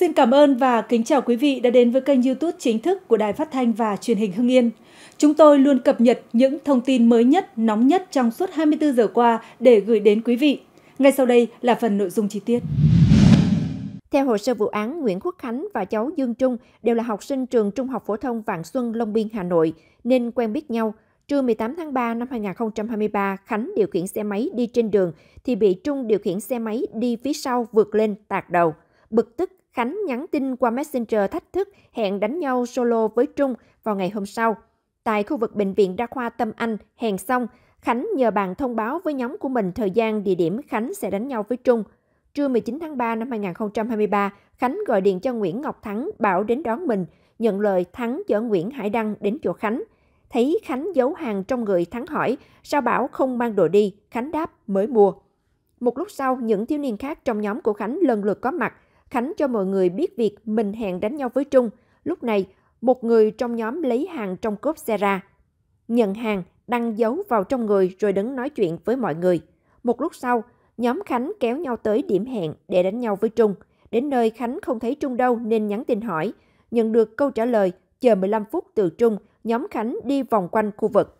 Xin cảm ơn và kính chào quý vị đã đến với kênh YouTube chính thức của Đài Phát thanh và Truyền hình Hưng Yên. Chúng tôi luôn cập nhật những thông tin mới nhất, nóng nhất trong suốt 24 giờ qua để gửi đến quý vị. Ngay sau đây là phần nội dung chi tiết. Theo hồ sơ vụ án, Nguyễn Quốc Khánh và cháu Dương Trung đều là học sinh trường Trung học phổ thông Vạn Xuân, Long Biên, Hà Nội, nên quen biết nhau. Trưa 18 tháng 3 năm 2023, Khánh điều khiển xe máy đi trên đường thì bị Trung điều khiển xe máy đi phía sau vượt lên tạt đầu. Bực tức, Khánh nhắn tin qua Messenger thách thức hẹn đánh nhau solo với Trung vào ngày hôm sau. Tại khu vực Bệnh viện Đa khoa Tâm Anh, hẹn xong, Khánh nhờ bạn thông báo với nhóm của mình thời gian, địa điểm Khánh sẽ đánh nhau với Trung. Trưa 19 tháng 3 năm 2023, Khánh gọi điện cho Nguyễn Ngọc Thắng bảo đến đón mình, nhận lời Thắng chở Nguyễn Hải Đăng đến chỗ Khánh. Thấy Khánh giấu hàng trong người Thắng hỏi, sao bảo không mang đồ đi, Khánh đáp mới mua. Một lúc sau, những thiếu niên khác trong nhóm của Khánh lần lượt có mặt – Khánh cho mọi người biết việc mình hẹn đánh nhau với Trung. Lúc này, một người trong nhóm lấy hàng trong cốp xe ra. Nhận hàng, đăng dấu vào trong người rồi đứng nói chuyện với mọi người. Một lúc sau, nhóm Khánh kéo nhau tới điểm hẹn để đánh nhau với Trung. Đến nơi Khánh không thấy Trung đâu nên nhắn tin hỏi. Nhận được câu trả lời, chờ 15 phút từ Trung, nhóm Khánh đi vòng quanh khu vực.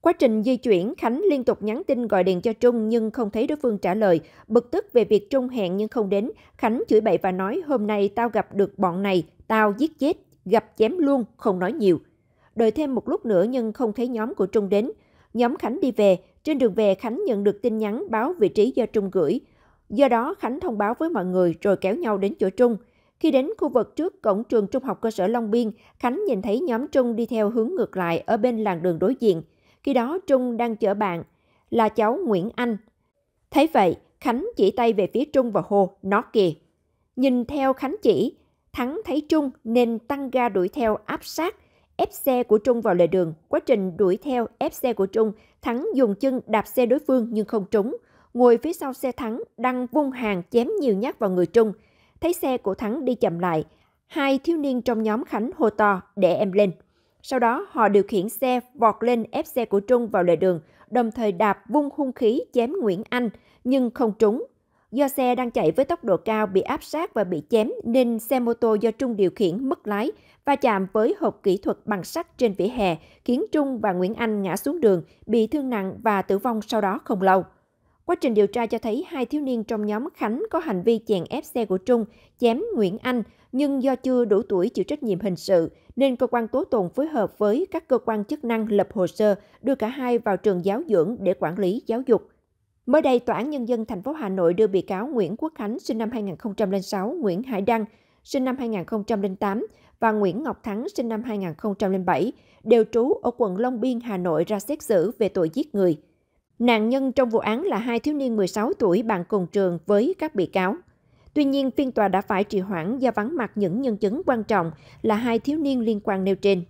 Quá trình di chuyển, Khánh liên tục nhắn tin gọi điện cho Trung nhưng không thấy đối phương trả lời. Bực tức về việc Trung hẹn nhưng không đến, Khánh chửi bậy và nói hôm nay tao gặp được bọn này, tao giết chết, gặp chém luôn, không nói nhiều. Đợi thêm một lúc nữa nhưng không thấy nhóm của Trung đến. Nhóm Khánh đi về, trên đường về Khánh nhận được tin nhắn báo vị trí do Trung gửi. Do đó Khánh thông báo với mọi người rồi kéo nhau đến chỗ Trung. Khi đến khu vực trước cổng trường trung học cơ sở Long Biên, Khánh nhìn thấy nhóm Trung đi theo hướng ngược lại ở bên làng đường đối diện. Khi đó Trung đang chở bạn, là cháu Nguyễn Anh. Thấy vậy, Khánh chỉ tay về phía Trung và Hồ, nó kìa. Nhìn theo Khánh chỉ, Thắng thấy Trung nên tăng ga đuổi theo áp sát, ép xe của Trung vào lề đường. Quá trình đuổi theo ép xe của Trung, Thắng dùng chân đạp xe đối phương nhưng không trúng. Ngồi phía sau xe Thắng, Đăng vung hàng chém nhiều nhát vào người Trung. Thấy xe của Thắng đi chậm lại, hai thiếu niên trong nhóm Khánh hô to để em lên, sau đó, họ điều khiển xe vọt lên ép xe của Trung vào lề đường, đồng thời đạp vung hung khí chém Nguyễn Anh, nhưng không trúng. Do xe đang chạy với tốc độ cao bị áp sát và bị chém nên xe mô tô do Trung điều khiển mất lái và chạm với hộp kỹ thuật bằng sắt trên vỉa hè, khiến Trung và Nguyễn Anh ngã xuống đường, bị thương nặng và tử vong sau đó không lâu. Quá trình điều tra cho thấy hai thiếu niên trong nhóm Khánh có hành vi chèn ép xe của Trung, chém Nguyễn Anh nhưng do chưa đủ tuổi chịu trách nhiệm hình sự nên cơ quan tố tụng phối hợp với các cơ quan chức năng lập hồ sơ đưa cả hai vào trường giáo dưỡng để quản lý giáo dục. Mới đây, Tòa án Nhân dân thành phố Hà Nội đưa bị cáo Nguyễn Quốc Khánh sinh năm 2006, Nguyễn Hải Đăng sinh năm 2008 và Nguyễn Ngọc Thắng sinh năm 2007 đều trú ở quận Long Biên, Hà Nội ra xét xử về tội giết người. Nạn nhân trong vụ án là hai thiếu niên 16 tuổi bạn cùng trường với các bị cáo. Tuy nhiên, phiên tòa đã phải trì hoãn do vắng mặt những nhân chứng quan trọng là hai thiếu niên liên quan nêu trên.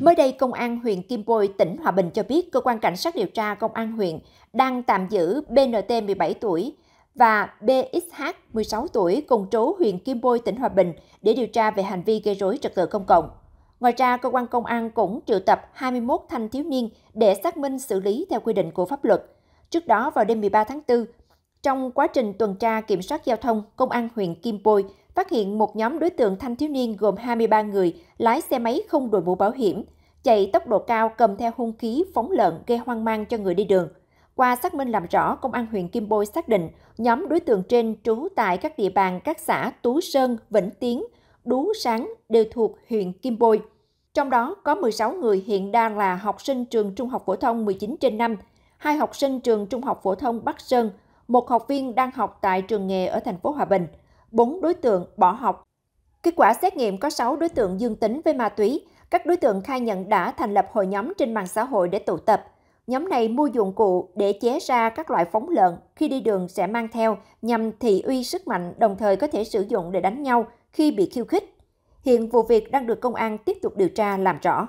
Mới đây, Công an huyện Kim Bôi, tỉnh Hòa Bình cho biết cơ quan cảnh sát điều tra Công an huyện đang tạm giữ BNT 17 tuổi và BXH 16 tuổi cùng trú huyện Kim Bôi, tỉnh Hòa Bình để điều tra về hành vi gây rối trật tự công cộng. Ngoài ra, cơ quan công an cũng triệu tập 21 thanh thiếu niên để xác minh xử lý theo quy định của pháp luật. Trước đó, vào đêm 13 tháng 4, trong quá trình tuần tra kiểm soát giao thông, Công an huyện Kim Bôi phát hiện một nhóm đối tượng thanh thiếu niên gồm 23 người lái xe máy không đội mũ bảo hiểm, chạy tốc độ cao cầm theo hung khí phóng lợn gây hoang mang cho người đi đường. Qua xác minh làm rõ, Công an huyện Kim Bôi xác định nhóm đối tượng trên trú tại các địa bàn các xã Tú Sơn, Vĩnh Tiến, Đú Sáng đều thuộc huyện Kim Bôi. Trong đó có 16 người hiện đang là học sinh trường trung học phổ thông 19 trên 5, hai học sinh trường trung học phổ thông Bắc Sơn, một học viên đang học tại trường nghề ở thành phố Hòa Bình, bốn đối tượng bỏ học. Kết quả xét nghiệm có 6 đối tượng dương tính với ma túy. Các đối tượng khai nhận đã thành lập hội nhóm trên mạng xã hội để tụ tập. Nhóm này mua dụng cụ để chế ra các loại phóng lợn khi đi đường sẽ mang theo nhằm thị uy sức mạnh đồng thời có thể sử dụng để đánh nhau khi bị khiêu khích. Hiện vụ việc đang được công an tiếp tục điều tra làm rõ.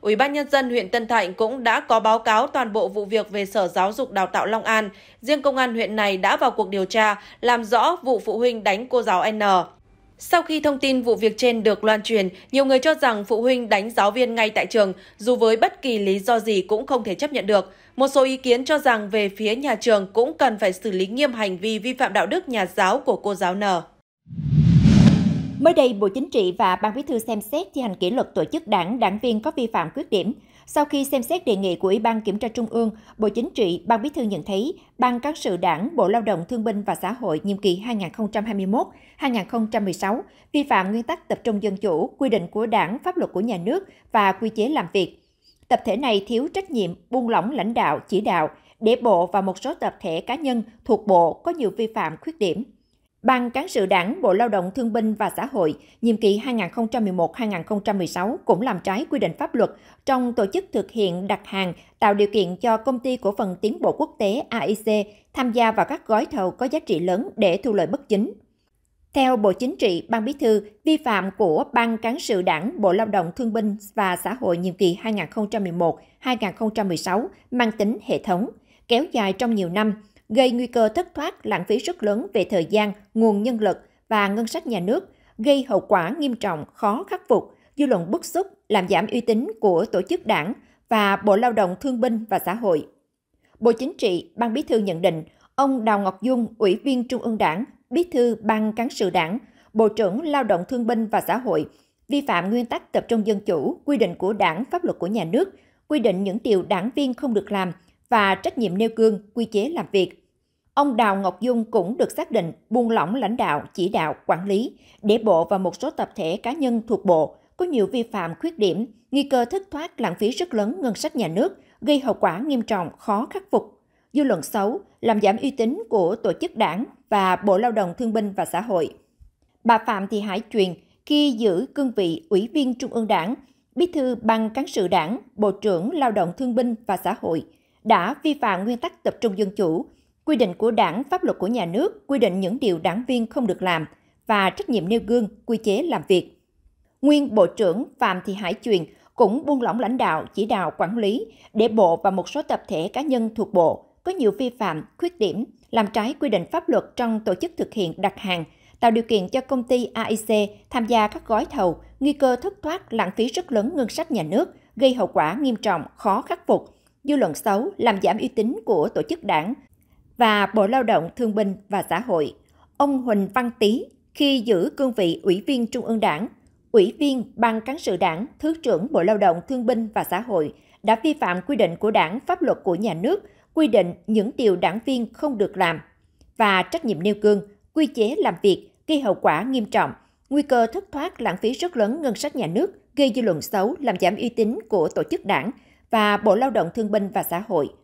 Ủy ban nhân dân huyện Tân Thạnh cũng đã có báo cáo toàn bộ vụ việc về Sở Giáo dục Đào tạo Long An. Riêng công an huyện này đã vào cuộc điều tra, làm rõ vụ phụ huynh đánh cô giáo N. Sau khi thông tin vụ việc trên được loan truyền, nhiều người cho rằng phụ huynh đánh giáo viên ngay tại trường, dù với bất kỳ lý do gì cũng không thể chấp nhận được. Một số ý kiến cho rằng về phía nhà trường cũng cần phải xử lý nghiêm hành vi vi phạm đạo đức nhà giáo của cô giáo N. Mới đây, Bộ Chính trị và Ban Bí thư xem xét thi hành kỷ luật tổ chức đảng, đảng viên có vi phạm khuyết điểm. Sau khi xem xét đề nghị của Ủy ban Kiểm tra Trung ương, Bộ Chính trị, Ban Bí thư nhận thấy Ban Cán sự Đảng, Bộ Lao động Thương binh và Xã hội nhiệm kỳ 2021-2016 vi phạm nguyên tắc tập trung dân chủ, quy định của Đảng, pháp luật của nhà nước và quy chế làm việc. Tập thể này thiếu trách nhiệm, buông lỏng lãnh đạo, chỉ đạo, để bộ và một số tập thể cá nhân thuộc bộ có nhiều vi phạm khuyết điểm. Ban Cán sự Đảng Bộ Lao động Thương binh và Xã hội nhiệm kỳ 2011-2016 cũng làm trái quy định pháp luật trong tổ chức thực hiện đặt hàng tạo điều kiện cho công ty cổ phần tiến bộ quốc tế AIC tham gia vào các gói thầu có giá trị lớn để thu lợi bất chính. Theo Bộ Chính trị, Ban Bí thư, vi phạm của Ban Cán sự Đảng Bộ Lao động Thương binh và Xã hội nhiệm kỳ 2011-2016 mang tính hệ thống, kéo dài trong nhiều năm – gây nguy cơ thất thoát, lãng phí rất lớn về thời gian, nguồn nhân lực và ngân sách nhà nước, gây hậu quả nghiêm trọng, khó khắc phục, dư luận bức xúc, làm giảm uy tín của tổ chức đảng và Bộ Lao động Thương binh và Xã hội. Bộ Chính trị, Ban Bí thư nhận định, ông Đào Ngọc Dung, Ủy viên Trung ương Đảng, Bí thư Ban Cán sự Đảng, Bộ trưởng Lao động Thương binh và Xã hội vi phạm nguyên tắc tập trung dân chủ, quy định của đảng, pháp luật của nhà nước, quy định những điều đảng viên không được làm và trách nhiệm nêu gương, quy chế làm việc, Ông Đào Ngọc Dung cũng được xác định buông lỏng lãnh đạo, chỉ đạo, quản lý, để bộ và một số tập thể cá nhân thuộc bộ có nhiều vi phạm khuyết điểm, nguy cơ thất thoát lãng phí rất lớn ngân sách nhà nước, gây hậu quả nghiêm trọng khó khắc phục. Dư luận xấu, làm giảm uy tín của tổ chức đảng và Bộ Lao động Thương binh và Xã hội. Bà Phạm Thị Hải truyền, khi giữ cương vị Ủy viên Trung ương Đảng, Bí thư Ban Cán sự Đảng, Bộ trưởng Lao động Thương binh và Xã hội, đã vi phạm nguyên tắc tập trung dân chủ, quy định của đảng, pháp luật của nhà nước quy định những điều đảng viên không được làm và trách nhiệm nêu gương, quy chế làm việc. Nguyên Bộ trưởng Phạm Thị Hải Truyền cũng buông lỏng lãnh đạo, chỉ đạo quản lý để bộ và một số tập thể cá nhân thuộc bộ có nhiều vi phạm, khuyết điểm, làm trái quy định pháp luật trong tổ chức thực hiện đặt hàng, tạo điều kiện cho công ty AIC tham gia các gói thầu, nguy cơ thất thoát, lãng phí rất lớn ngân sách nhà nước, gây hậu quả nghiêm trọng, khó khắc phục, dư luận xấu, làm giảm uy tín của tổ chức đảng, và Bộ Lao động Thương binh và Xã hội, ông Huỳnh Văn Tý khi giữ cương vị Ủy viên Trung ương Đảng, Ủy viên Ban Cán sự Đảng, Thứ trưởng Bộ Lao động Thương binh và Xã hội đã vi phạm quy định của Đảng, pháp luật của nhà nước, quy định những điều đảng viên không được làm và trách nhiệm nêu gương, quy chế làm việc gây hậu quả nghiêm trọng, nguy cơ thất thoát lãng phí rất lớn ngân sách nhà nước, gây dư luận xấu, làm giảm uy tín của tổ chức đảng và Bộ Lao động Thương binh và Xã hội –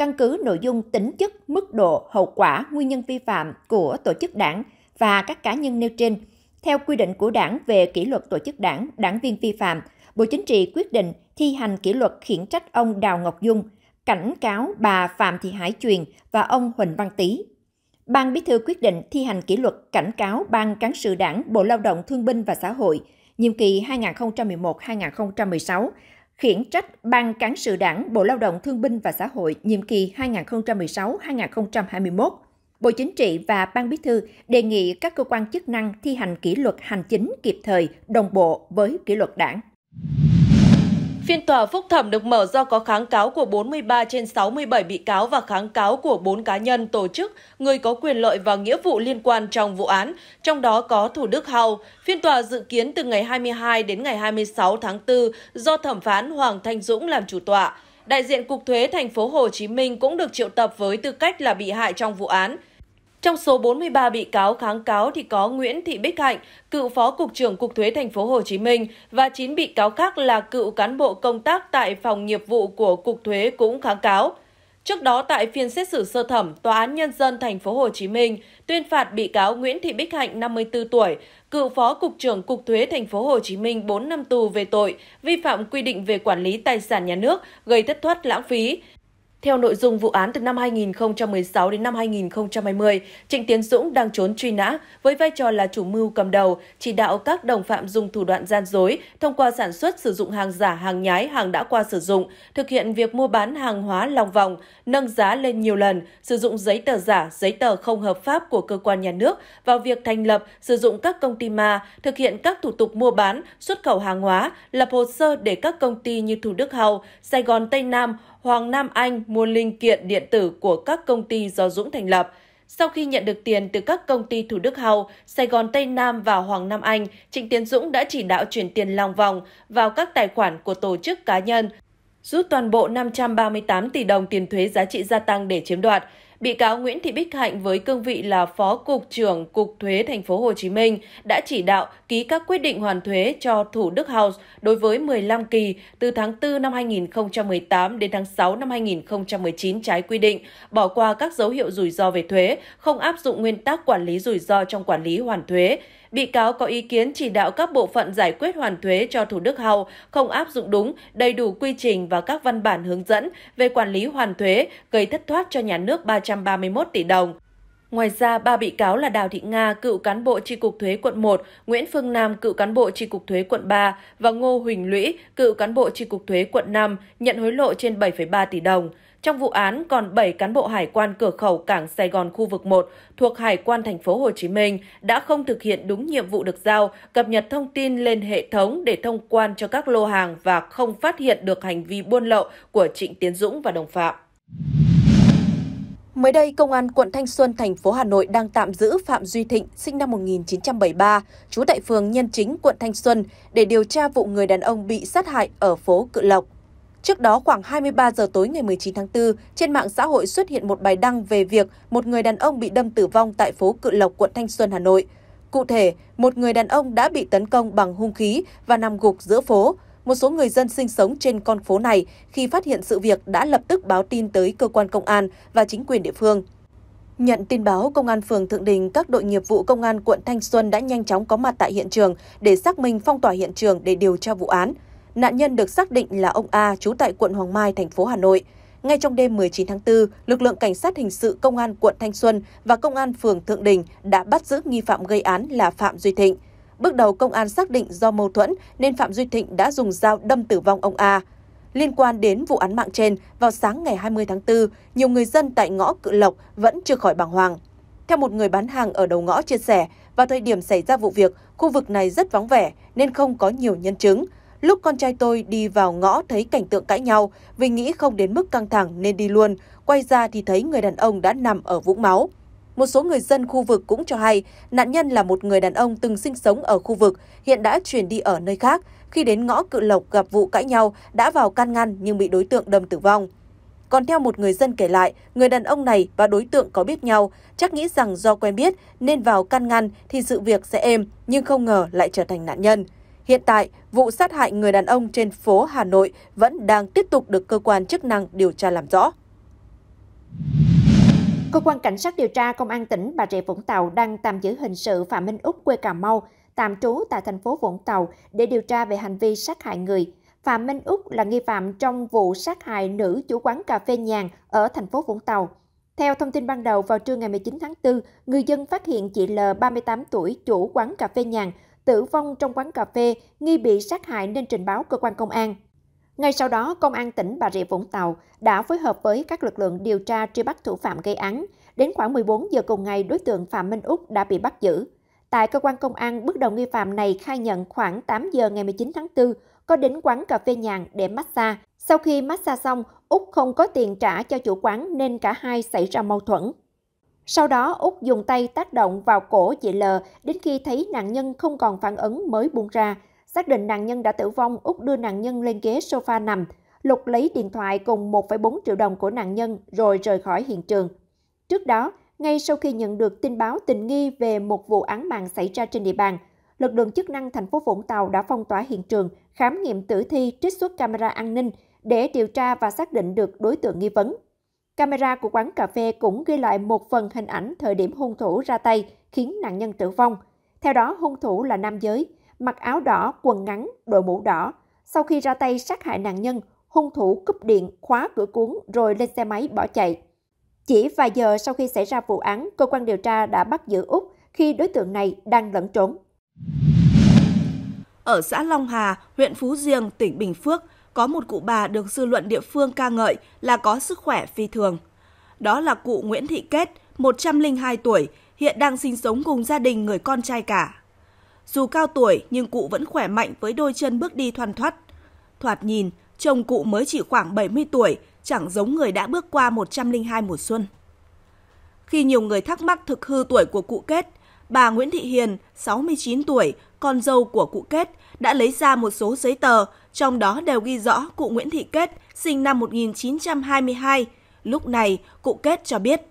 căn cứ nội dung tính chất, mức độ, hậu quả, nguyên nhân vi phạm của tổ chức đảng và các cá nhân nêu trên. Theo quy định của đảng về kỷ luật tổ chức đảng, đảng viên vi phạm, Bộ Chính trị quyết định thi hành kỷ luật khiển trách ông Đào Ngọc Dung, cảnh cáo bà Phạm Thị Hải Truyền và ông Huỳnh Văn Tý. Ban Bí thư quyết định thi hành kỷ luật cảnh cáo Ban Cán sự Đảng Bộ Lao động Thương binh và Xã hội nhiệm kỳ 2011-2016 khiển trách Ban Cán sự Đảng Bộ Lao động Thương binh và Xã hội nhiệm kỳ 2016-2021. Bộ Chính trị và Ban Bí thư đề nghị các cơ quan chức năng thi hành kỷ luật hành chính kịp thời, đồng bộ với kỷ luật đảng. Phiên tòa phúc thẩm được mở do có kháng cáo của 43 trên 67 bị cáo và kháng cáo của 4 cá nhân, tổ chức, người có quyền lợi và nghĩa vụ liên quan trong vụ án, trong đó có Thủ Đức Hào. Phiên tòa dự kiến từ ngày 22 đến ngày 26 tháng 4 do thẩm phán Hoàng Thanh Dũng làm chủ tọa. Đại diện Cục Thuế thành phố Hồ Chí Minh cũng được triệu tập với tư cách là bị hại trong vụ án. Trong số 43 bị cáo kháng cáo thì có Nguyễn Thị Bích Hạnh, cựu phó cục trưởng Cục Thuế thành phố Hồ Chí Minh và 9 bị cáo khác là cựu cán bộ công tác tại phòng nghiệp vụ của Cục Thuế cũng kháng cáo. Trước đó tại phiên xét xử sơ thẩm, tòa án nhân dân thành phố Hồ Chí Minh tuyên phạt bị cáo Nguyễn Thị Bích Hạnh 54 tuổi, cựu phó cục trưởng Cục Thuế thành phố Hồ Chí Minh 4 năm tù về tội vi phạm quy định về quản lý tài sản nhà nước gây thất thoát lãng phí, theo nội dung vụ án từ năm 2016 đến năm 2020, Trịnh Tiến Dũng đang trốn truy nã với vai trò là chủ mưu cầm đầu, chỉ đạo các đồng phạm dùng thủ đoạn gian dối thông qua sản xuất sử dụng hàng giả, hàng nhái, hàng đã qua sử dụng, thực hiện việc mua bán hàng hóa lòng vòng, nâng giá lên nhiều lần, sử dụng giấy tờ giả, giấy tờ không hợp pháp của cơ quan nhà nước vào việc thành lập, sử dụng các công ty ma, thực hiện các thủ tục mua bán, xuất khẩu hàng hóa, lập hồ sơ để các công ty như Thủ Đức Hầu, Sài Gòn Tây Nam, Hoàng Nam Anh mua linh kiện điện tử của các công ty do Dũng thành lập. Sau khi nhận được tiền từ các công ty Thủ Đức Hầu, Sài Gòn Tây Nam và Hoàng Nam Anh, Trịnh Tiến Dũng đã chỉ đạo chuyển tiền lòng vòng vào các tài khoản của tổ chức cá nhân, rút toàn bộ 538 tỷ đồng tiền thuế giá trị gia tăng để chiếm đoạt. Bị cáo Nguyễn Thị Bích Hạnh với cương vị là Phó cục trưởng Cục Thuế thành phố Hồ Chí Minh đã chỉ đạo ký các quyết định hoàn thuế cho Thủ Đức House đối với 15 kỳ từ tháng 4 năm 2018 đến tháng 6 năm 2019 trái quy định, bỏ qua các dấu hiệu rủi ro về thuế, không áp dụng nguyên tắc quản lý rủi ro trong quản lý hoàn thuế Bị cáo có ý kiến chỉ đạo các bộ phận giải quyết hoàn thuế cho Thủ Đức Hầu không áp dụng đúng, đầy đủ quy trình và các văn bản hướng dẫn về quản lý hoàn thuế gây thất thoát cho nhà nước 331 tỷ đồng. Ngoài ra, ba bị cáo là Đào Thị Nga, cựu cán bộ tri cục thuế quận 1, Nguyễn Phương Nam, cựu cán bộ tri cục thuế quận 3 và Ngô Huỳnh Lũy, cựu cán bộ tri cục thuế quận 5, nhận hối lộ trên 7,3 tỷ đồng. Trong vụ án còn 7 cán bộ hải quan cửa khẩu cảng Sài Gòn khu vực 1 thuộc Hải quan thành phố Hồ Chí Minh đã không thực hiện đúng nhiệm vụ được giao, cập nhật thông tin lên hệ thống để thông quan cho các lô hàng và không phát hiện được hành vi buôn lậu của Trịnh Tiến Dũng và đồng phạm. Mới đây, Công an quận Thanh Xuân, thành phố Hà Nội đang tạm giữ Phạm Duy Thịnh, sinh năm 1973, trú tại phường Nhân Chính, quận Thanh Xuân, để điều tra vụ người đàn ông bị sát hại ở phố Cự Lộc. Trước đó khoảng 23 giờ tối ngày 19 tháng 4, trên mạng xã hội xuất hiện một bài đăng về việc một người đàn ông bị đâm tử vong tại phố Cự Lộc, quận Thanh Xuân, Hà Nội. Cụ thể, một người đàn ông đã bị tấn công bằng hung khí và nằm gục giữa phố. Một số người dân sinh sống trên con phố này khi phát hiện sự việc đã lập tức báo tin tới cơ quan công an và chính quyền địa phương. Nhận tin báo, Công an phường Thượng Đình, các đội nghiệp vụ Công an quận Thanh Xuân đã nhanh chóng có mặt tại hiện trường để xác minh phong tỏa hiện trường để điều tra vụ án. Nạn nhân được xác định là ông A trú tại quận Hoàng Mai, thành phố Hà Nội. Ngay trong đêm 19 tháng 4, lực lượng cảnh sát hình sự công an quận Thanh Xuân và công an phường Thượng Đình đã bắt giữ nghi phạm gây án là Phạm Duy Thịnh. Bước đầu công an xác định do mâu thuẫn nên Phạm Duy Thịnh đã dùng dao đâm tử vong ông A. Liên quan đến vụ án mạng trên, vào sáng ngày 20 tháng 4, nhiều người dân tại ngõ Cự Lộc vẫn chưa khỏi bàng hoàng. Theo một người bán hàng ở đầu ngõ chia sẻ, vào thời điểm xảy ra vụ việc, khu vực này rất vắng vẻ nên không có nhiều nhân chứng. Lúc con trai tôi đi vào ngõ thấy cảnh tượng cãi nhau, vì nghĩ không đến mức căng thẳng nên đi luôn, quay ra thì thấy người đàn ông đã nằm ở vũng máu. Một số người dân khu vực cũng cho hay nạn nhân là một người đàn ông từng sinh sống ở khu vực, hiện đã chuyển đi ở nơi khác. Khi đến ngõ Cự Lộc gặp vụ cãi nhau, đã vào can ngăn nhưng bị đối tượng đâm tử vong. Còn theo một người dân kể lại, người đàn ông này và đối tượng có biết nhau, chắc nghĩ rằng do quen biết nên vào can ngăn thì sự việc sẽ êm, nhưng không ngờ lại trở thành nạn nhân. Hiện tại, vụ sát hại người đàn ông trên phố Hà Nội vẫn đang tiếp tục được cơ quan chức năng điều tra làm rõ. Cơ quan Cảnh sát điều tra Công an tỉnh Bà Rịa Vũng Tàu đang tạm giữ hình sự Phạm Minh Úc quê Cà Mau, tạm trú tại thành phố Vũng Tàu để điều tra về hành vi sát hại người. Phạm Minh Úc là nghi phạm trong vụ sát hại nữ chủ quán cà phê nhàn ở thành phố Vũng Tàu. Theo thông tin ban đầu, vào trưa ngày 19 tháng 4, người dân phát hiện chị L, 38 tuổi, chủ quán cà phê nhàn, tử vong trong quán cà phê, nghi bị sát hại nên trình báo cơ quan công an. Ngay sau đó, Công an tỉnh Bà Rịa Vũng Tàu đã phối hợp với các lực lượng điều tra truy bắt thủ phạm gây án. Đến khoảng 14 giờ cùng ngày, đối tượng Phạm Minh Úc đã bị bắt giữ. Tại cơ quan công an, bước đầu nghi phạm này khai nhận khoảng 8 giờ ngày 19 tháng 4 có đến quán cà phê nhàn để massage. Sau khi massage xong, Úc không có tiền trả cho chủ quán nên cả hai xảy ra mâu thuẫn. Sau đó, Úc dùng tay tác động vào cổ chị L đến khi thấy nạn nhân không còn phản ứng mới buông ra. Xác định nạn nhân đã tử vong, Úc đưa nạn nhân lên ghế sofa nằm. Lục lấy điện thoại cùng 1,4 triệu đồng của nạn nhân rồi rời khỏi hiện trường. Trước đó, ngay sau khi nhận được tin báo tình nghi về một vụ án mạng xảy ra trên địa bàn, lực lượng chức năng thành phố Vũng Tàu đã phong tỏa hiện trường, khám nghiệm tử thi, trích xuất camera an ninh để điều tra và xác định được đối tượng nghi vấn. Camera của quán cà phê cũng ghi lại một phần hình ảnh thời điểm hung thủ ra tay, khiến nạn nhân tử vong. Theo đó, hung thủ là nam giới, mặc áo đỏ, quần ngắn, đội mũ đỏ. Sau khi ra tay sát hại nạn nhân, hung thủ cúp điện, khóa cửa cuốn rồi lên xe máy bỏ chạy. Chỉ vài giờ sau khi xảy ra vụ án, cơ quan điều tra đã bắt giữ Úc khi đối tượng này đang lẫn trốn. Ở xã Long Hà, huyện Phú Diềng, tỉnh Bình Phước, có một cụ bà được dư luận địa phương ca ngợi là có sức khỏe phi thường. Đó là cụ Nguyễn Thị Kết, 102 tuổi, hiện đang sinh sống cùng gia đình người con trai cả. Dù cao tuổi nhưng cụ vẫn khỏe mạnh với đôi chân bước đi thoăn thoắt. Thoạt nhìn, chồng cụ mới chỉ khoảng 70 tuổi, chẳng giống người đã bước qua 102 mùa xuân. Khi nhiều người thắc mắc thực hư tuổi của cụ Kết, bà Nguyễn Thị Hiền, 69 tuổi, con dâu của cụ Kết, đã lấy ra một số giấy tờ, trong đó đều ghi rõ cụ Nguyễn Thị Kết sinh năm 1922. Lúc này, cụ Kết cho biết,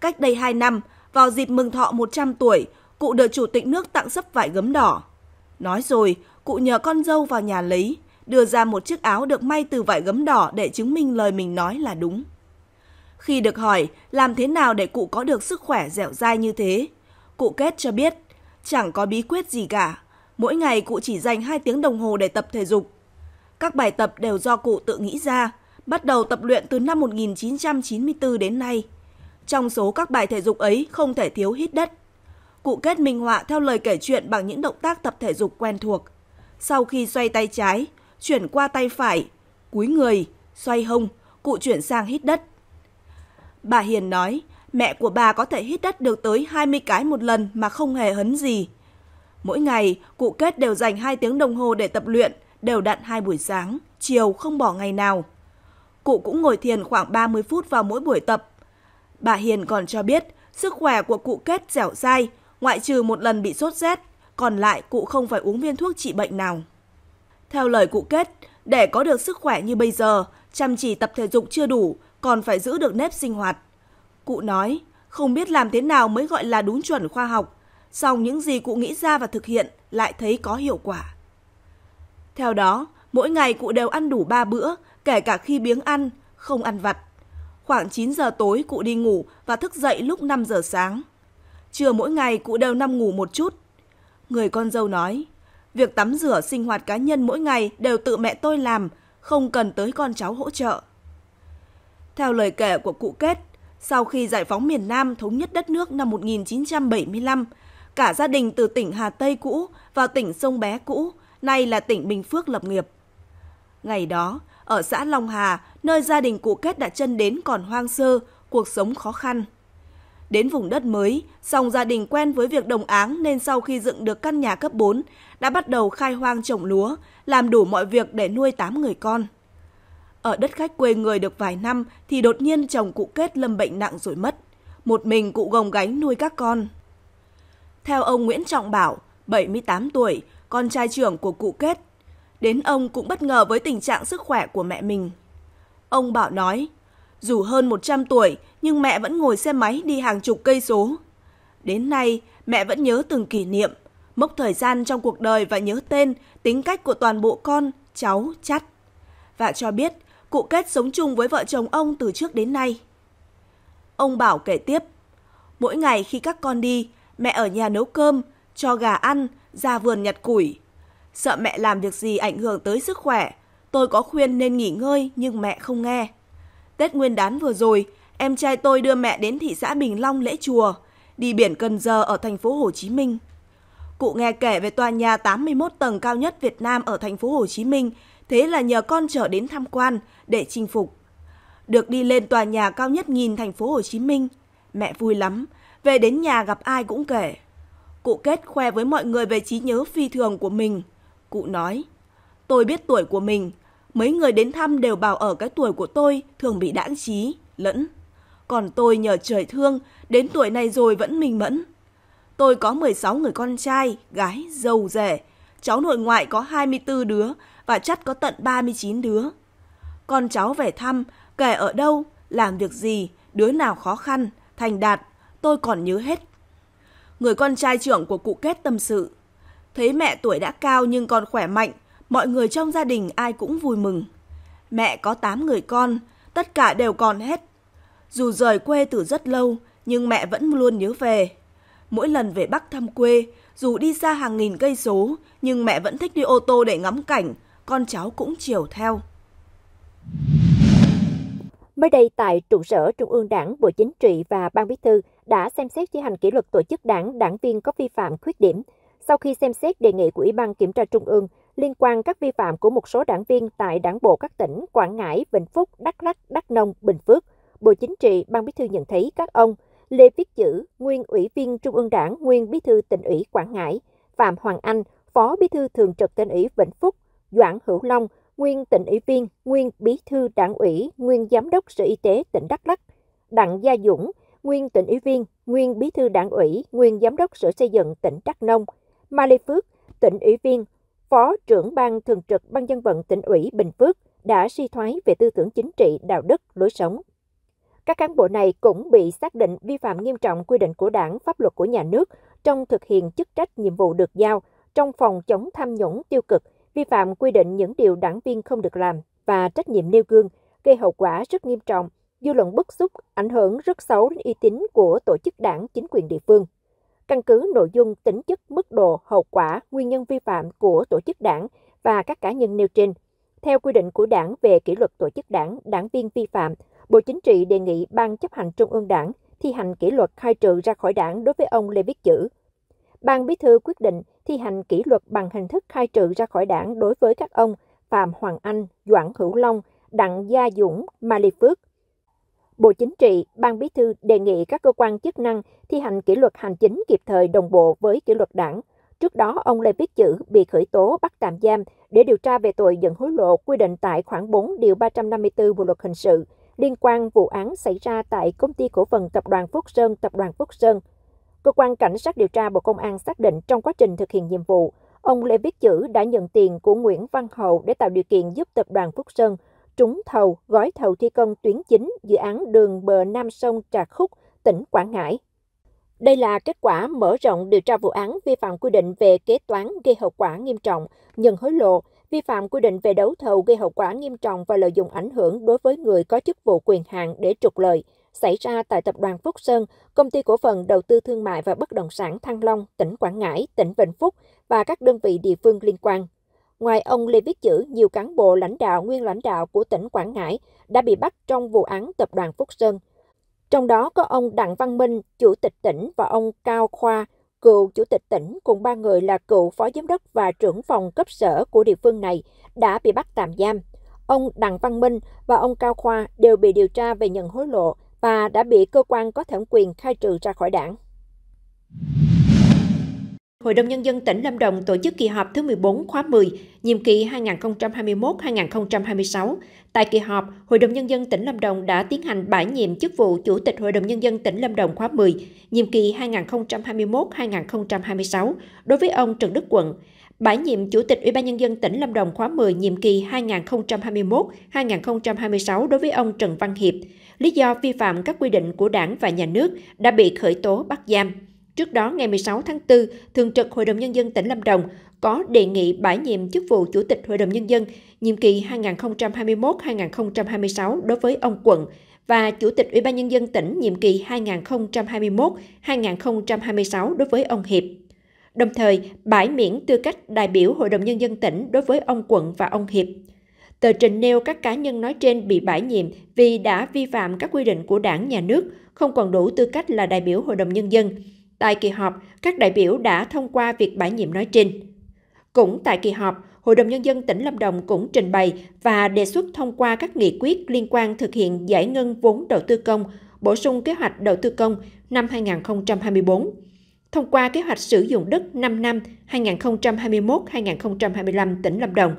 cách đây 2 năm, vào dịp mừng thọ 100 tuổi, cụ được chủ tịch nước tặng sấp vải gấm đỏ. Nói rồi, cụ nhờ con dâu vào nhà lấy, đưa ra một chiếc áo được may từ vải gấm đỏ để chứng minh lời mình nói là đúng. Khi được hỏi làm thế nào để cụ có được sức khỏe dẻo dai như thế, cụ kết cho biết chẳng có bí quyết gì cả. Mỗi ngày cụ chỉ dành 2 tiếng đồng hồ để tập thể dục. Các bài tập đều do cụ tự nghĩ ra, bắt đầu tập luyện từ năm 1994 đến nay. Trong số các bài thể dục ấy không thể thiếu hít đất. Cụ kết minh họa theo lời kể chuyện bằng những động tác tập thể dục quen thuộc. Sau khi xoay tay trái, chuyển qua tay phải, cúi người, xoay hông, cụ chuyển sang hít đất. Bà Hiền nói, mẹ của bà có thể hít đất được tới 20 cái một lần mà không hề hấn gì. Mỗi ngày, cụ kết đều dành 2 tiếng đồng hồ để tập luyện, đều đặn hai buổi sáng, chiều không bỏ ngày nào. Cụ cũng ngồi thiền khoảng 30 phút vào mỗi buổi tập. Bà Hiền còn cho biết, sức khỏe của cụ kết dẻo dai, ngoại trừ một lần bị sốt rét, còn lại cụ không phải uống viên thuốc trị bệnh nào. Theo lời cụ kết, để có được sức khỏe như bây giờ, chăm chỉ tập thể dục chưa đủ, còn phải giữ được nếp sinh hoạt. Cụ nói, không biết làm thế nào mới gọi là đúng chuẩn khoa học, song những gì cụ nghĩ ra và thực hiện lại thấy có hiệu quả. Theo đó, mỗi ngày cụ đều ăn đủ 3 bữa, kể cả khi biếng ăn, không ăn vặt. Khoảng 9 giờ tối cụ đi ngủ và thức dậy lúc 5 giờ sáng. Trưa mỗi ngày cụ đều nằm ngủ một chút. Người con dâu nói, việc tắm rửa sinh hoạt cá nhân mỗi ngày đều tự mẹ tôi làm, không cần tới con cháu hỗ trợ. Theo lời kể của cụ Kết, sau khi giải phóng miền Nam thống nhất đất nước năm 1975, Cả gia đình từ tỉnh Hà Tây cũ vào tỉnh Sông Bé cũ, nay là tỉnh Bình Phước lập nghiệp. Ngày đó, ở xã Long Hà, nơi gia đình cụ Kết đã chân đến còn hoang sơ, cuộc sống khó khăn. Đến vùng đất mới, song gia đình quen với việc đồng áng nên sau khi dựng được căn nhà cấp 4, đã bắt đầu khai hoang trồng lúa, làm đủ mọi việc để nuôi 8 người con. Ở đất khách quê người được vài năm thì đột nhiên chồng cụ Kết lâm bệnh nặng rồi mất. Một mình cụ gồng gánh nuôi các con. Theo ông Nguyễn Trọng Bảo, 78 tuổi, con trai trưởng của cụ Kết, đến ông cũng bất ngờ với tình trạng sức khỏe của mẹ mình. Ông Bảo nói, dù hơn 100 tuổi nhưng mẹ vẫn ngồi xe máy đi hàng chục cây số. Đến nay, mẹ vẫn nhớ từng kỷ niệm, mốc thời gian trong cuộc đời và nhớ tên, tính cách của toàn bộ con, cháu, chắt. Và cho biết, cụ Kết sống chung với vợ chồng ông từ trước đến nay. Ông Bảo kể tiếp, mỗi ngày khi các con đi, mẹ ở nhà nấu cơm, cho gà ăn, ra vườn nhặt củi. Sợ mẹ làm việc gì ảnh hưởng tới sức khỏe, tôi có khuyên nên nghỉ ngơi nhưng mẹ không nghe. Tết Nguyên đán vừa rồi, em trai tôi đưa mẹ đến thị xã Bình Long lễ chùa, đi biển Cần Giờ ở thành phố Hồ Chí Minh. Cụ nghe kể về tòa nhà 81 tầng cao nhất Việt Nam ở thành phố Hồ Chí Minh, thế là nhờ con trở đến tham quan để chinh phục. Được đi lên tòa nhà cao nhất nghìn thành phố Hồ Chí Minh, mẹ vui lắm, về đến nhà gặp ai cũng kể. Cụ kết khoe với mọi người về trí nhớ phi thường của mình. Cụ nói, tôi biết tuổi của mình. Mấy người đến thăm đều bảo ở cái tuổi của tôi thường bị đãng trí, lẫn. Còn tôi nhờ trời thương, đến tuổi này rồi vẫn minh mẫn. Tôi có 16 người con trai, gái, giàu rể. Cháu nội ngoại có 24 đứa và chắc có tận 39 đứa. Con cháu về thăm, kể ở đâu, làm việc gì, đứa nào khó khăn, thành đạt, tôi còn nhớ hết. Người con trai trưởng của cụ kết tâm sự. Thấy mẹ tuổi đã cao nhưng còn khỏe mạnh, mọi người trong gia đình ai cũng vui mừng. Mẹ có 8 người con, tất cả đều còn hết. Dù rời quê từ rất lâu, nhưng mẹ vẫn luôn nhớ về. Mỗi lần về Bắc thăm quê, dù đi xa hàng nghìn cây số, nhưng mẹ vẫn thích đi ô tô để ngắm cảnh, con cháu cũng chiều theo. Mới đây tại trụ sở Trung ương Đảng, Bộ Chính trị và Ban Bí thư, đã xem xét thi hành kỷ luật tổ chức đảng, đảng viên có vi phạm khuyết điểm. Sau khi xem xét đề nghị của Ủy ban Kiểm tra Trung ương liên quan các vi phạm của một số đảng viên tại đảng bộ các tỉnh Quảng Ngãi, Vĩnh Phúc, Đắk Lắk, Đắk Nông, Bình Phước, Bộ Chính trị, Ban Bí thư nhận thấy các ông Lê Viết Chữ, nguyên Ủy viên Trung ương Đảng, nguyên Bí thư tỉnh ủy Quảng Ngãi, Phạm Hoàng Anh, Phó Bí thư Thường trực tỉnh ủy Vĩnh Phúc, Doãn Hữu Long, nguyên tỉnh ủy viên, nguyên Bí thư Đảng ủy, nguyên Giám đốc Sở Y tế tỉnh Đắk Lắk, Đặng Gia Dũng, nguyên tỉnh ủy viên, nguyên bí thư đảng ủy, nguyên giám đốc sở xây dựng tỉnh Đắk Nông, Ma Lê Phước, tỉnh ủy viên, phó trưởng ban thường trực ban dân vận tỉnh ủy Bình Phước đã suy thoái về tư tưởng chính trị, đạo đức, lối sống. Các cán bộ này cũng bị xác định vi phạm nghiêm trọng quy định của đảng, pháp luật của nhà nước trong thực hiện chức trách nhiệm vụ được giao, trong phòng chống tham nhũng tiêu cực, vi phạm quy định những điều đảng viên không được làm và trách nhiệm nêu gương, gây hậu quả rất nghiêm trọng dư luận bức xúc, ảnh hưởng rất xấu đến uy tín của tổ chức đảng chính quyền địa phương. Căn cứ nội dung, tính chất, mức độ, hậu quả, nguyên nhân vi phạm của tổ chức đảng và các cá nhân nêu trên, theo quy định của đảng về kỷ luật tổ chức đảng, đảng viên vi phạm, Bộ Chính trị đề nghị Ban chấp hành Trung ương Đảng thi hành kỷ luật khai trừ ra khỏi đảng đối với ông Lê Viết Chữ. Ban Bí thư quyết định thi hành kỷ luật bằng hình thức khai trừ ra khỏi đảng đối với các ông Phạm Hoàng Anh, Doãn Hữu Long, Đặng Gia Dũng, Mali Phước, Bộ Chính trị, Ban Bí thư đề nghị các cơ quan chức năng thi hành kỷ luật hành chính kịp thời đồng bộ với kỷ luật đảng. Trước đó, ông Lê Viết Chữ bị khởi tố bắt tạm giam để điều tra về tội nhận hối lộ quy định tại khoảng 4 điều 354 Bộ luật hình sự liên quan vụ án xảy ra tại công ty cổ phần tập đoàn Phúc Sơn, tập đoàn Phúc Sơn. Cơ quan cảnh sát điều tra Bộ Công an xác định trong quá trình thực hiện nhiệm vụ, ông Lê Viết Chữ đã nhận tiền của Nguyễn Văn Hậu để tạo điều kiện giúp tập đoàn Phúc Sơn trúng thầu gói thầu thi công tuyến chính dự án đường bờ Nam sông Trà Khúc, tỉnh Quảng Ngãi. Đây là kết quả mở rộng điều tra vụ án vi phạm quy định về kế toán gây hậu quả nghiêm trọng, nhận hối lộ, vi phạm quy định về đấu thầu gây hậu quả nghiêm trọng và lợi dụng ảnh hưởng đối với người có chức vụ quyền hạn để trục lợi, xảy ra tại Tập đoàn Phúc Sơn, Công ty Cổ phần Đầu tư Thương mại và Bất động sản Thăng Long, tỉnh Quảng Ngãi, tỉnh Vĩnh Phúc và các đơn vị địa phương liên quan. Ngoài ông Lê Viết Chữ, nhiều cán bộ lãnh đạo, nguyên lãnh đạo của tỉnh Quảng Ngãi đã bị bắt trong vụ án tập đoàn Phúc Sơn. Trong đó có ông Đặng Văn Minh, chủ tịch tỉnh và ông Cao Khoa, cựu chủ tịch tỉnh cùng ba người là cựu phó giám đốc và trưởng phòng cấp sở của địa phương này đã bị bắt tạm giam. Ông Đặng Văn Minh và ông Cao Khoa đều bị điều tra về nhận hối lộ và đã bị cơ quan có thẩm quyền khai trừ ra khỏi đảng. Hội đồng Nhân dân tỉnh Lâm Đồng tổ chức kỳ họp thứ 14 khóa 10, nhiệm kỳ 2021-2026. Tại kỳ họp, Hội đồng Nhân dân tỉnh Lâm Đồng đã tiến hành bãi nhiệm chức vụ Chủ tịch Hội đồng Nhân dân tỉnh Lâm Đồng khóa 10, nhiệm kỳ 2021-2026 đối với ông Trần Đức Quận. Bãi nhiệm Chủ tịch Ủy ban Nhân dân tỉnh Lâm Đồng khóa 10 nhiệm kỳ 2021-2026 đối với ông Trần Văn Hiệp. Lý do vi phạm các quy định của đảng và nhà nước đã bị khởi tố bắt giam. Trước đó, ngày 16 tháng 4, Thường trực Hội đồng Nhân dân tỉnh Lâm Đồng có đề nghị bãi nhiệm chức vụ Chủ tịch Hội đồng Nhân dân nhiệm kỳ 2021-2026 đối với ông Quận và Chủ tịch Ủy ban Nhân dân tỉnh nhiệm kỳ 2021-2026 đối với ông Hiệp. Đồng thời, bãi miễn tư cách đại biểu Hội đồng Nhân dân tỉnh đối với ông Quận và ông Hiệp. Tờ trình nêu các cá nhân nói trên bị bãi nhiệm vì đã vi phạm các quy định của đảng, nhà nước, không còn đủ tư cách là đại biểu Hội đồng Nhân dân. Tại kỳ họp, các đại biểu đã thông qua việc bãi nhiệm nói trên. Cũng tại kỳ họp, Hội đồng Nhân dân tỉnh Lâm Đồng cũng trình bày và đề xuất thông qua các nghị quyết liên quan thực hiện giải ngân vốn đầu tư công, bổ sung kế hoạch đầu tư công năm 2024, thông qua kế hoạch sử dụng đất 5 năm 2021-2025 tỉnh Lâm Đồng,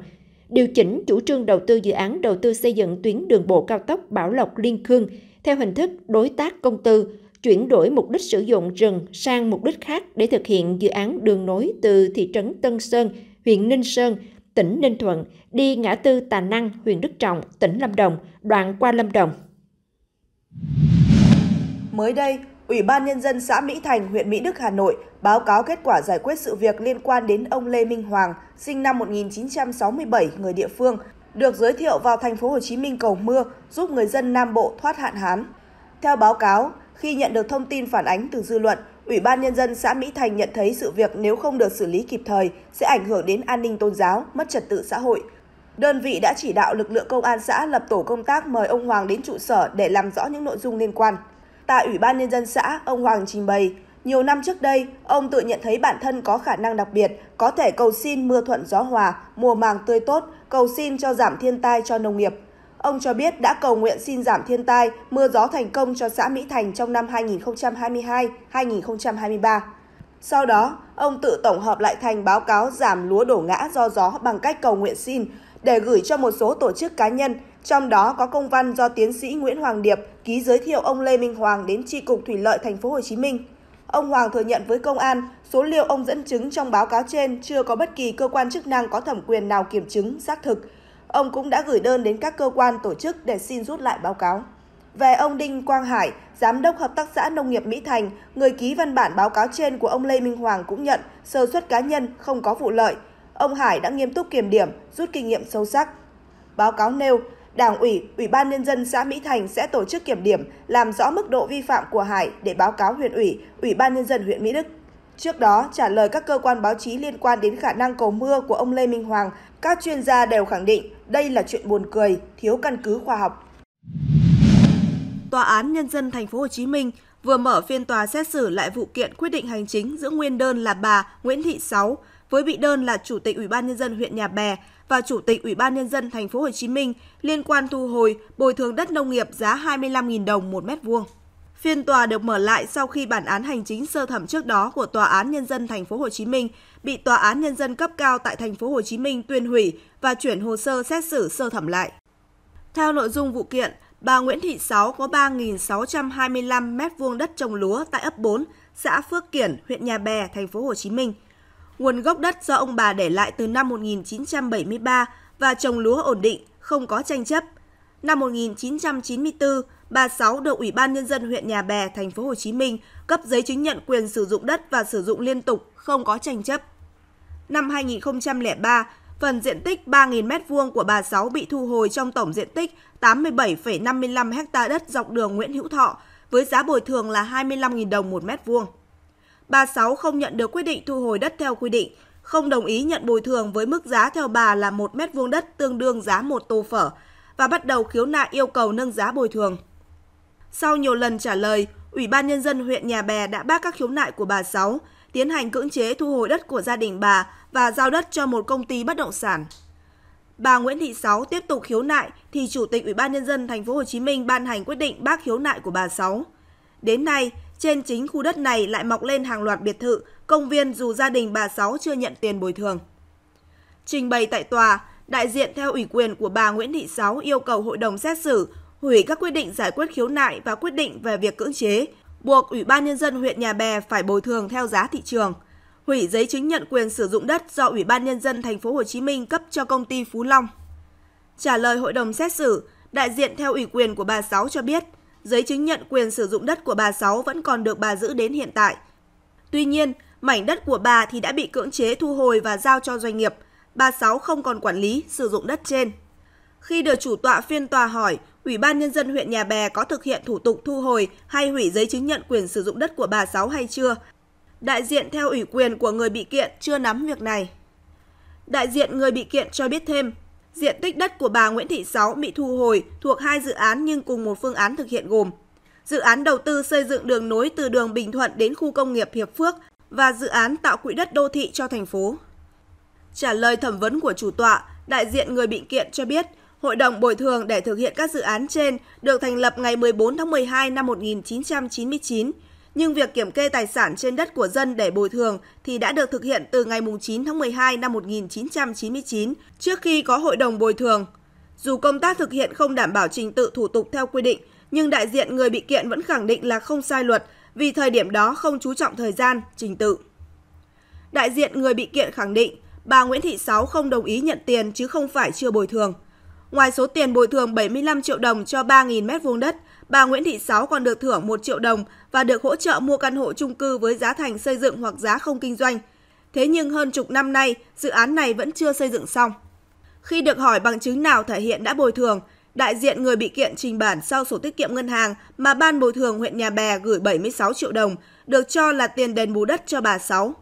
điều chỉnh chủ trương đầu tư dự án đầu tư xây dựng tuyến đường bộ cao tốc Bảo Lộc Liên Khương theo hình thức đối tác công tư, chuyển đổi mục đích sử dụng rừng sang mục đích khác để thực hiện dự án đường nối từ thị trấn Tân Sơn, huyện Ninh Sơn, tỉnh Ninh Thuận đi ngã tư Tà Năng, huyện Đức Trọng, tỉnh Lâm Đồng, đoạn qua Lâm Đồng. Mới đây, Ủy ban Nhân dân xã Mỹ Thành, huyện Mỹ Đức, Hà Nội báo cáo kết quả giải quyết sự việc liên quan đến ông Lê Minh Hoàng, sinh năm 1967, người địa phương, được giới thiệu vào thành phố Hồ Chí Minh cầu mưa giúp người dân Nam Bộ thoát hạn hán. Theo báo cáo, khi nhận được thông tin phản ánh từ dư luận, Ủy ban Nhân dân xã Mỹ Thành nhận thấy sự việc nếu không được xử lý kịp thời sẽ ảnh hưởng đến an ninh tôn giáo, mất trật tự xã hội. Đơn vị đã chỉ đạo lực lượng công an xã lập tổ công tác mời ông Hoàng đến trụ sở để làm rõ những nội dung liên quan. Tại Ủy ban Nhân dân xã, ông Hoàng trình bày, nhiều năm trước đây, ông tự nhận thấy bản thân có khả năng đặc biệt, có thể cầu xin mưa thuận gió hòa, mùa màng tươi tốt, cầu xin cho giảm thiên tai cho nông nghiệp, Ông cho biết đã cầu nguyện xin giảm thiên tai, mưa gió thành công cho xã Mỹ Thành trong năm 2022-2023. Sau đó, ông tự tổng hợp lại thành báo cáo giảm lúa đổ ngã do gió bằng cách cầu nguyện xin để gửi cho một số tổ chức cá nhân, trong đó có công văn do tiến sĩ Nguyễn Hoàng Điệp ký giới thiệu ông Lê Minh Hoàng đến tri cục thủy lợi thành phố Hồ Chí Minh. Ông Hoàng thừa nhận với công an, số liệu ông dẫn chứng trong báo cáo trên chưa có bất kỳ cơ quan chức năng có thẩm quyền nào kiểm chứng, xác thực, ông cũng đã gửi đơn đến các cơ quan tổ chức để xin rút lại báo cáo. Về ông Đinh Quang Hải, Giám đốc Hợp tác xã Nông nghiệp Mỹ Thành, người ký văn bản báo cáo trên của ông Lê Minh Hoàng cũng nhận sơ suất cá nhân không có vụ lợi. Ông Hải đã nghiêm túc kiểm điểm, rút kinh nghiệm sâu sắc. Báo cáo nêu, Đảng ủy, Ủy ban Nhân dân xã Mỹ Thành sẽ tổ chức kiểm điểm, làm rõ mức độ vi phạm của Hải để báo cáo huyện ủy, Ủy ban Nhân dân huyện Mỹ Đức. Trước đó, trả lời các cơ quan báo chí liên quan đến khả năng cầu mưa của ông Lê Minh Hoàng, các chuyên gia đều khẳng định đây là chuyện buồn cười, thiếu căn cứ khoa học. Tòa án Nhân dân Thành phố Hồ Chí Minh vừa mở phiên tòa xét xử lại vụ kiện quyết định hành chính giữa nguyên đơn là bà Nguyễn Thị Sáu với bị đơn là Chủ tịch Ủy ban nhân dân huyện Nhà Bè và Chủ tịch Ủy ban nhân dân Thành phố Hồ Chí Minh liên quan thu hồi bồi thường đất nông nghiệp giá 25.000 đồng một mét vuông. Phiên tòa được mở lại sau khi bản án hành chính sơ thẩm trước đó của Tòa án Nhân dân Thành phố Hồ Chí Minh bị Tòa án Nhân dân cấp cao tại Thành phố Hồ Chí Minh tuyên hủy và chuyển hồ sơ xét xử sơ thẩm lại. Theo nội dung vụ kiện, bà Nguyễn Thị Sáu có 3.625 m2 đất trồng lúa tại ấp 4, xã Phước Kiển, huyện Nhà Bè, Thành phố Hồ Chí Minh. Nguồn gốc đất do ông bà để lại từ năm 1973 và trồng lúa ổn định, không có tranh chấp – Năm 1994, bà Sáu được Ủy ban nhân dân huyện Nhà Bè, thành phố Hồ Chí Minh cấp giấy chứng nhận quyền sử dụng đất và sử dụng liên tục, không có tranh chấp. Năm 2003, phần diện tích 3.000 m2 của bà Sáu bị thu hồi trong tổng diện tích 87,55 ha đất dọc đường Nguyễn Hữu Thọ với giá bồi thường là 25.000 đồng một mét vuông. Bà Sáu không nhận được quyết định thu hồi đất theo quy định, không đồng ý nhận bồi thường với mức giá theo bà là một mét vuông đất tương đương giá một tô phở, và bắt đầu khiếu nại yêu cầu nâng giá bồi thường. Sau nhiều lần trả lời, Ủy ban Nhân dân huyện Nhà Bè đã bác các khiếu nại của bà Sáu, tiến hành cưỡng chế thu hồi đất của gia đình bà và giao đất cho một công ty bất động sản. Bà Nguyễn Thị Sáu tiếp tục khiếu nại thì Chủ tịch Ủy ban Nhân dân Thành phố Hồ Chí Minh ban hành quyết định bác khiếu nại của bà Sáu. Đến nay, trên chính khu đất này lại mọc lên hàng loạt biệt thự, công viên dù gia đình bà Sáu chưa nhận tiền bồi thường. Trình bày tại tòa, đại diện theo ủy quyền của bà Nguyễn Thị Sáu yêu cầu hội đồng xét xử hủy các quyết định giải quyết khiếu nại và quyết định về việc cưỡng chế, buộc Ủy ban nhân dân huyện Nhà Bè phải bồi thường theo giá thị trường, hủy giấy chứng nhận quyền sử dụng đất do Ủy ban nhân dân thành phố Hồ Chí Minh cấp cho công ty Phú Long. Trả lời hội đồng xét xử, đại diện theo ủy quyền của bà Sáu cho biết, giấy chứng nhận quyền sử dụng đất của bà Sáu vẫn còn được bà giữ đến hiện tại. Tuy nhiên, mảnh đất của bà thì đã bị cưỡng chế thu hồi và giao cho doanh nghiệp – bà Sáu không còn quản lý, sử dụng đất trên. Khi được chủ tọa phiên tòa hỏi, Ủy ban Nhân dân huyện Nhà Bè có thực hiện thủ tục thu hồi hay hủy giấy chứng nhận quyền sử dụng đất của bà Sáu hay chưa, đại diện theo ủy quyền của người bị kiện chưa nắm việc này. Đại diện người bị kiện cho biết thêm, diện tích đất của bà Nguyễn Thị Sáu bị thu hồi thuộc hai dự án nhưng cùng một phương án thực hiện gồm dự án đầu tư xây dựng đường nối từ đường Bình Thuận đến khu công nghiệp Hiệp Phước và dự án tạo quỹ đất đô thị cho thành phố. Trả lời thẩm vấn của chủ tọa, đại diện người bị kiện cho biết, Hội đồng bồi thường để thực hiện các dự án trên được thành lập ngày 14 tháng 12 năm 1999, nhưng việc kiểm kê tài sản trên đất của dân để bồi thường thì đã được thực hiện từ ngày 9 tháng 12 năm 1999, trước khi có hội đồng bồi thường. Dù công tác thực hiện không đảm bảo trình tự thủ tục theo quy định, nhưng đại diện người bị kiện vẫn khẳng định là không sai luật vì thời điểm đó không chú trọng thời gian, trình tự. Đại diện người bị kiện khẳng định bà Nguyễn Thị Sáu không đồng ý nhận tiền chứ không phải chưa bồi thường. Ngoài số tiền bồi thường 75 triệu đồng cho 3.000 m2 đất, bà Nguyễn Thị Sáu còn được thưởng 1 triệu đồng và được hỗ trợ mua căn hộ chung cư với giá thành xây dựng hoặc giá không kinh doanh. Thế nhưng hơn chục năm nay, dự án này vẫn chưa xây dựng xong. Khi được hỏi bằng chứng nào thể hiện đã bồi thường, đại diện người bị kiện trình bản sau sổ tiết kiệm ngân hàng mà ban bồi thường huyện Nhà Bè gửi 76 triệu đồng, được cho là tiền đền bù đất cho bà Sáu.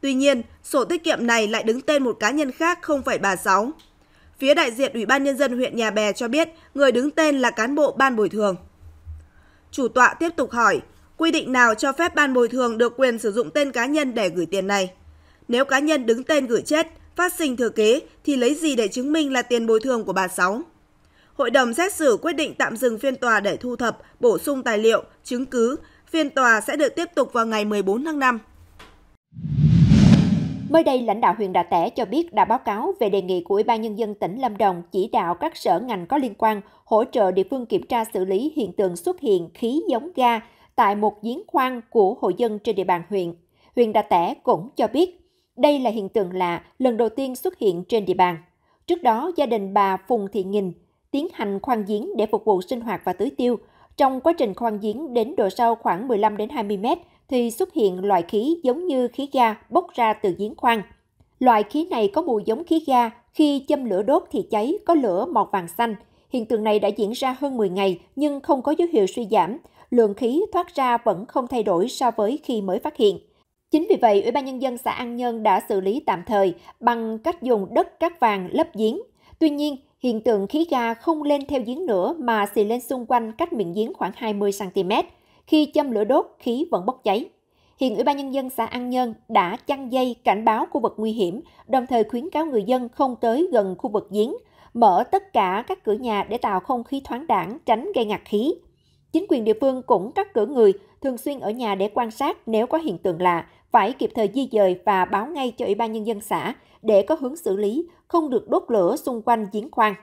Tuy nhiên, sổ tiết kiệm này lại đứng tên một cá nhân khác không phải bà Sáu. Phía đại diện Ủy ban Nhân dân huyện Nhà Bè cho biết người đứng tên là cán bộ ban bồi thường. Chủ tọa tiếp tục hỏi, quy định nào cho phép ban bồi thường được quyền sử dụng tên cá nhân để gửi tiền này? Nếu cá nhân đứng tên gửi chết, phát sinh thừa kế thì lấy gì để chứng minh là tiền bồi thường của bà Sáu? Hội đồng xét xử quyết định tạm dừng phiên tòa để thu thập, bổ sung tài liệu, chứng cứ. Phiên tòa sẽ được tiếp tục vào ngày 14 tháng 5. Mới đây, lãnh đạo huyện Đà Tẻ cho biết đã báo cáo về đề nghị của Ủy ban Nhân dân tỉnh Lâm Đồng chỉ đạo các sở ngành có liên quan hỗ trợ địa phương kiểm tra xử lý hiện tượng xuất hiện khí giống ga tại một giếng khoan của hộ dân trên địa bàn huyện. Huyện Đà Tẻ cũng cho biết đây là hiện tượng lạ lần đầu tiên xuất hiện trên địa bàn. Trước đó, gia đình bà Phùng Thị Nghìn tiến hành khoan giếng để phục vụ sinh hoạt và tưới tiêu. Trong quá trình khoan giếng đến độ sâu khoảng 15 đến 20 mét thì xuất hiện loại khí giống như khí ga bốc ra từ giếng khoan. Loại khí này có mùi giống khí ga, khi châm lửa đốt thì cháy có lửa màu vàng xanh. Hiện tượng này đã diễn ra hơn 10 ngày nhưng không có dấu hiệu suy giảm, lượng khí thoát ra vẫn không thay đổi so với khi mới phát hiện. Chính vì vậy, Ủy ban Nhân dân xã An Nhân đã xử lý tạm thời bằng cách dùng đất cát vàng lấp giếng. Tuy nhiên, hiện tượng khí ga không lên theo giếng nữa mà xì lên xung quanh cách miệng giếng khoảng 20cm. Khi châm lửa đốt, khí vẫn bốc cháy. Hiện Ủy ban Nhân dân xã An Nhân đã chăn dây cảnh báo khu vực nguy hiểm, đồng thời khuyến cáo người dân không tới gần khu vực giếng, mở tất cả các cửa nhà để tạo không khí thoáng đẳng, tránh gây ngạt khí. Chính quyền địa phương cũng cắt cửa người, thường xuyên ở nhà để quan sát nếu có hiện tượng lạ, phải kịp thời di dời và báo ngay cho Ủy ban Nhân dân xã để có hướng xử lý, không được đốt lửa xung quanh giếng khoan.